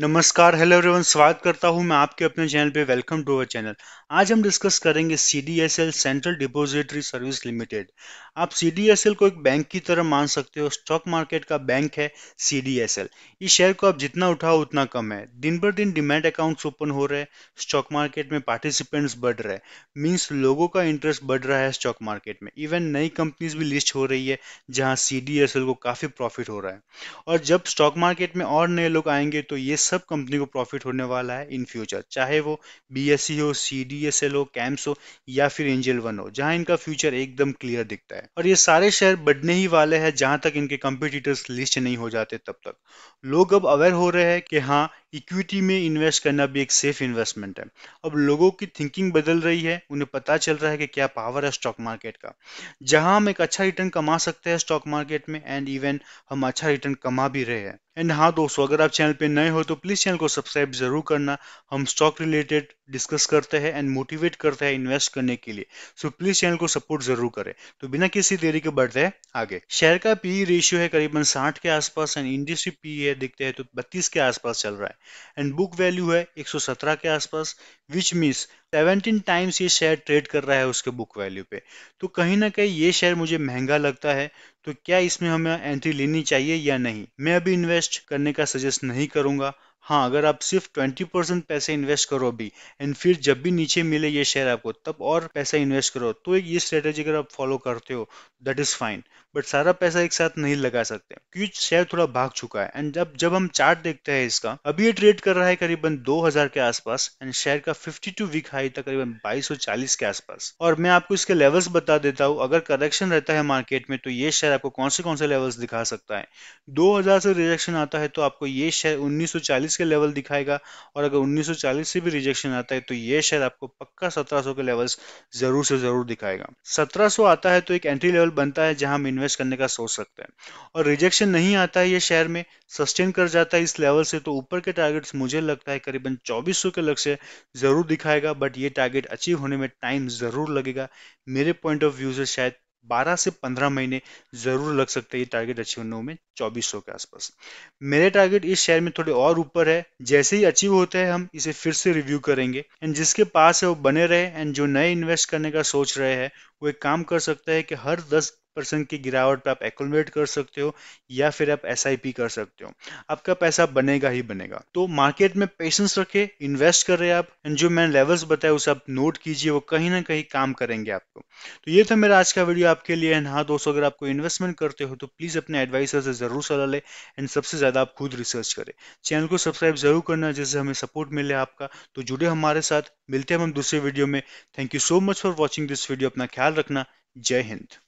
नमस्कार hello everyone स्वागत करता हूं मैं आपके अपने चैनल पे वेलकम टू अवर चैनल आज हम डिस्कस करेंगे C D S L central depository service limited आप सी डी एस एल को एक बैंक की तरह मान सकते हो स्टॉक मार्केट का बैंक है सी डी एस एल इस शेयर को आप जितना उठाओ उतना कम है दिन पर दिन डिमेट अकाउंट्स ओपन हो रहे हैं स्टॉक मार्केट में पार्टिसिपेंट्स बढ़ रहे मीन्स लोगों का इंटरेस्ट बढ़ रहा है स्टॉक मार्केट में इवन नई कंपनीज भी लिस्ट हो रही है जहाँ सी डी एस एल को काफ़ी प्रॉफिट हो रहा है और जब स्टॉक मार्केट में और नए लोग आएंगे तो ये सब कंपनी को प्रॉफिट होने वाला है इन फ्यूचर चाहे वो बी हो सी डी एस एल हो कैम्स हो या फिर एंजल वन हो जहां इनका फ्यूचर एकदम क्लियर दिखता है और ये सारे शेयर बढ़ने ही वाले हैं जहां तक इनके कंपिटिटर्स लिस्ट नहीं हो जाते तब तक लोग अब अवेयर हो रहे हैं कि हाँ इक्विटी में इन्वेस्ट करना भी एक सेफ इन्वेस्टमेंट है अब लोगों की थिंकिंग बदल रही है उन्हें पता चल रहा है कि क्या पावर है स्टॉक मार्केट का जहां हम एक अच्छा रिटर्न कमा सकते हैं स्टॉक मार्केट में एंड इवन हम अच्छा रिटर्न कमा भी रहे हैं एंड हाँ दोस्तों अगर आप चैनल पे नए हो तो प्लीज चैनल को सब्सक्राइब जरूर करना हम स्टॉक रिलेटेड डिस्कस करते हैं एंड मोटिवेट करते हैं इन्वेस्ट करने के लिए सो so, प्लीज चैनल को सपोर्ट जरूर करें तो बिना किसी देरी के बढ़ते हैं आगे शेयर का पी रेशियो e है करीबन साठ के आसपास एंड इंडस्ट्री पी है देखते हैं तो बत्तीस के आसपास चल रहा है एंड बुक वैल्यू है 117 के आसपास विच मीन्स 17 टाइम्स ये शेयर ट्रेड कर रहा है उसके बुक वैल्यू पे तो कहीं ना कहीं ये शेयर मुझे महंगा लगता है तो क्या इसमें हमें एंट्री लेनी चाहिए या नहीं मैं अभी इन्वेस्ट करने का सजेस्ट नहीं करूंगा हाँ अगर आप सिर्फ ट्वेंटी परसेंट पैसे इन्वेस्ट करो अभी एंड फिर जब भी नीचे मिले ये शेयर आपको तब और पैसा इन्वेस्ट करो तो ये स्ट्रेटेजी अगर आप फॉलो करते हो दैट इज फाइन बट सारा पैसा एक साथ नहीं लगा सकते क्योंकि शेयर थोड़ा भाग चुका है एंड जब जब हम चार्ट देखते हैं इसका अभी ये ट्रेड कर रहा है करीबन 2000 के आसपास एंड शेयर का 52 वीक हाई था करीबन 2240 के आसपास और मैं आपको इसके लेवल्स बता देता हूँ अगर करेक्शन रहता है मार्केट में तो ये शेयर आपको कौन से कौन से लेवल्स दिखा सकता है दो से रिजेक्शन आता है तो आपको ये शेयर उन्नीस 1940 के लेवल दिखाएगा और अगर 1940 से भी रिजेक्शन आता है तो ये शेयर आपको पक्का 1700 के लेवल्स जरूर से जरूर दिखाएगा 1700 आता है तो एक एंट्री लेवल बनता है जहां हम इन्वेस्ट करने का सोच सकते हैं और रिजेक्शन नहीं आता है ये शेयर में सस्टेन कर जाता है इस लेवल से तो ऊपर के टारगेट्स मुझे लगता है करीबन चौबीस के लक्ष्य जरूर दिखाएगा बट ये टारगेट अचीव होने में टाइम जरूर लगेगा मेरे पॉइंट ऑफ व्यू से शायद 12 से 15 महीने जरूर लग सकते हैं ये टारगेट अचीव होने में 2400 के आसपास मेरे टारगेट इस शेयर में थोड़े और ऊपर है जैसे ही अचीव होते हैं हम इसे फिर से रिव्यू करेंगे एंड जिसके पास है वो बने रहे एंड जो नए इन्वेस्ट करने का सोच रहे हैं वो एक काम कर सकता है कि हर दस परसेंट की गिरावट पर आप एकट कर सकते हो या फिर आप एस कर सकते हो आपका पैसा बनेगा ही बनेगा तो मार्केट में पेशेंस रखे इन्वेस्ट कर रहे आप एंड जो मैंने लेवल्स बताए उसे आप नोट कीजिए वो कहीं ना कहीं काम करेंगे आपको तो ये था मेरा आज का वीडियो आपके लिए एंड हाँ दोस्तों अगर आपको इन्वेस्टमेंट करते हो तो प्लीज अपने एडवाइसर से जरूर सलाह ले एंड सबसे ज्यादा आप खुद रिसर्च करें चैनल को सब्सक्राइब जरूर करना जिससे हमें सपोर्ट मिले आपका तो जुड़े हमारे साथ मिलते हैं हम दूसरे वीडियो में thank you so much for watching this video अपना ख्याल रखना जय हिंद